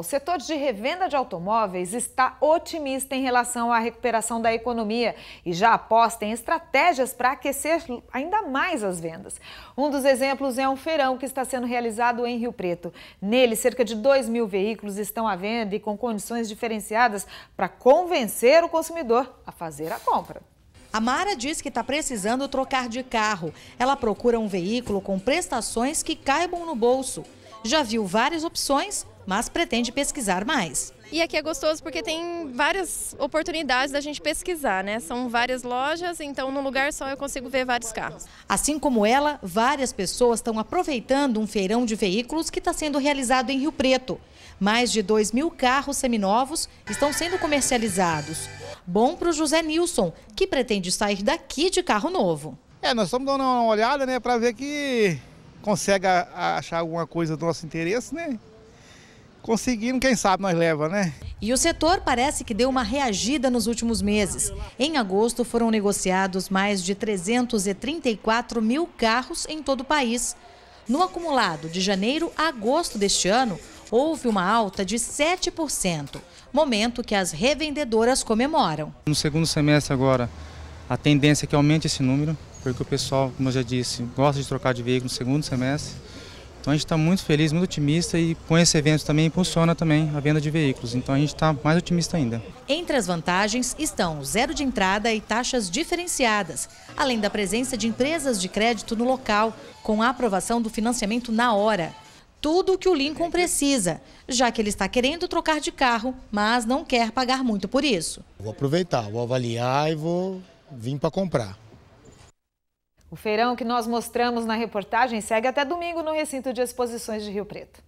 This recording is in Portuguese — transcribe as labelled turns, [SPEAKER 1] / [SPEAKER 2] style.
[SPEAKER 1] O setor de revenda de automóveis está otimista em relação à recuperação da economia e já aposta em estratégias para aquecer ainda mais as vendas. Um dos exemplos é um feirão que está sendo realizado em Rio Preto. Nele, cerca de 2 mil veículos estão à venda e com condições diferenciadas para convencer o consumidor a fazer
[SPEAKER 2] a compra. A Mara diz que está precisando trocar de carro. Ela procura um veículo com prestações que caibam no bolso. Já viu várias opções mas pretende pesquisar mais.
[SPEAKER 3] E aqui é gostoso porque tem várias oportunidades da gente pesquisar, né? São várias lojas, então num lugar só eu consigo ver vários carros.
[SPEAKER 2] Assim como ela, várias pessoas estão aproveitando um feirão de veículos que está sendo realizado em Rio Preto. Mais de 2 mil carros seminovos estão sendo comercializados. Bom para o José Nilson, que pretende sair daqui de carro novo. É, nós estamos dando uma olhada, né, para ver que consegue achar alguma coisa do nosso interesse, né? Conseguindo, quem sabe nós leva, né? E o setor parece que deu uma reagida nos últimos meses. Em agosto foram negociados mais de 334 mil carros em todo o país. No acumulado de janeiro a agosto deste ano, houve uma alta de 7%, momento que as revendedoras comemoram.
[SPEAKER 3] No segundo semestre agora, a tendência é que aumente esse número, porque o pessoal, como eu já disse, gosta de trocar de veículo no segundo semestre. Então a gente está muito feliz, muito otimista e com esse evento também impulsiona também a venda de veículos. Então a gente está mais otimista ainda.
[SPEAKER 2] Entre as vantagens estão zero de entrada e taxas diferenciadas, além da presença de empresas de crédito no local, com a aprovação do financiamento na hora. Tudo o que o Lincoln precisa, já que ele está querendo trocar de carro, mas não quer pagar muito por isso.
[SPEAKER 3] Vou aproveitar, vou avaliar e vou vir para comprar.
[SPEAKER 2] O feirão
[SPEAKER 1] que nós mostramos na reportagem segue até domingo no recinto de exposições de Rio Preto.